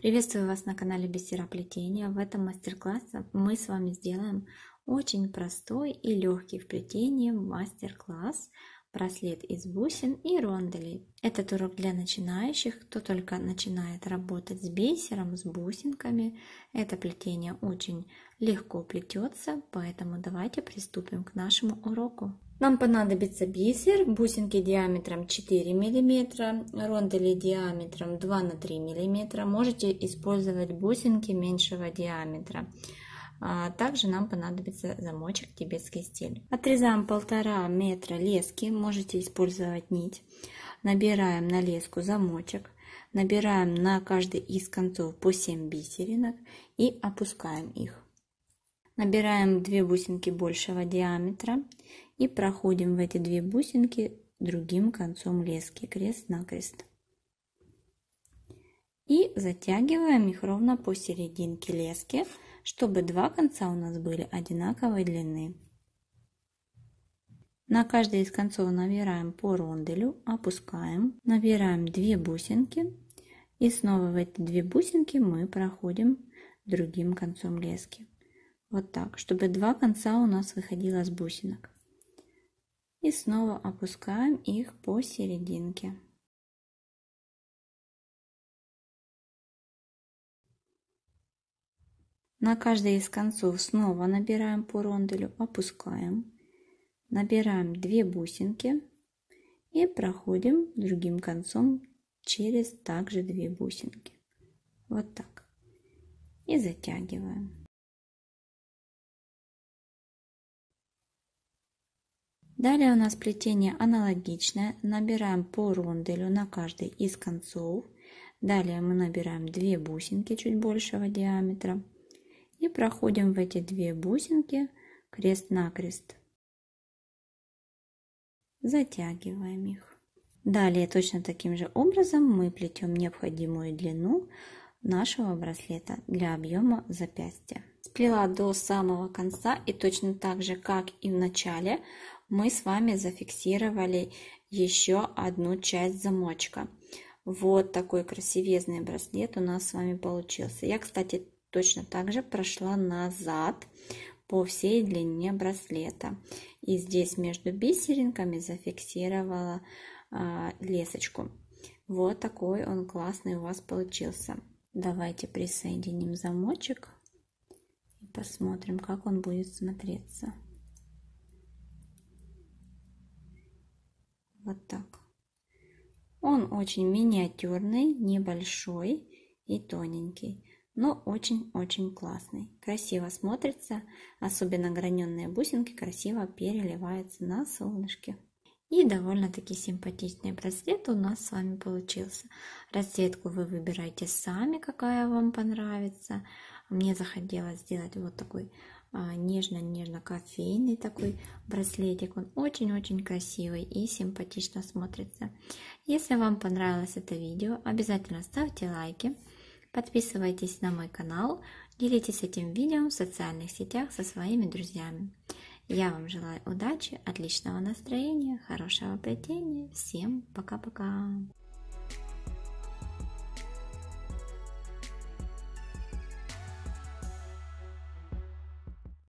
Приветствую вас на канале Бисера Плетения. В этом мастер-классе мы с вами сделаем очень простой и легкий в плетении мастер-класс браслет из бусин и ронделей. Этот урок для начинающих, кто только начинает работать с бисером, с бусинками. Это плетение очень легко плетется, поэтому давайте приступим к нашему уроку. Нам понадобится бисер, бусинки диаметром 4 мм, рондели диаметром 2 на 3 мм. Можете использовать бусинки меньшего диаметра. А, также нам понадобится замочек тибетский стиль. Отрезаем полтора метра лески, можете использовать нить. Набираем на леску замочек, набираем на каждый из концов по 7 бисеринок и опускаем их. Набираем 2 бусинки большего диаметра и проходим в эти две бусинки другим концом лески крест-накрест. И затягиваем их ровно по серединке лески, чтобы два конца у нас были одинаковой длины. На каждый из концов набираем по ронделю, опускаем, набираем две бусинки и снова в эти две бусинки мы проходим другим концом лески. Вот так, чтобы два конца у нас выходило с бусинок и снова опускаем их по серединке. На каждый из концов снова набираем по ронделю, опускаем, набираем 2 бусинки и проходим другим концом через также 2 бусинки. Вот так. И затягиваем. Далее у нас плетение аналогичное. Набираем по рунделю на каждой из концов. Далее мы набираем две бусинки чуть большего диаметра. И проходим в эти две бусинки крест-накрест. Затягиваем их. Далее точно таким же образом мы плетем необходимую длину нашего браслета для объема запястья. Сплела до самого конца и точно так же, как и в начале, мы с вами зафиксировали еще одну часть замочка. Вот такой красивезный браслет у нас с вами получился. Я, кстати, точно так же прошла назад по всей длине браслета. И здесь между бисеринками зафиксировала а, лесочку. Вот такой он классный у вас получился. Давайте присоединим замочек и посмотрим, как он будет смотреться. Вот так. Он очень миниатюрный, небольшой и тоненький, но очень-очень классный. Красиво смотрится, особенно граненные бусинки красиво переливаются на солнышке. И довольно-таки симпатичный браслет у нас с вами получился. Расцветку вы выбираете сами, какая вам понравится. Мне захотелось сделать вот такой а, нежно-нежно-кофейный такой браслетик. Он очень-очень красивый и симпатично смотрится. Если вам понравилось это видео, обязательно ставьте лайки, подписывайтесь на мой канал, делитесь этим видео в социальных сетях со своими друзьями. Я вам желаю удачи, отличного настроения, хорошего плетения. Всем пока-пока!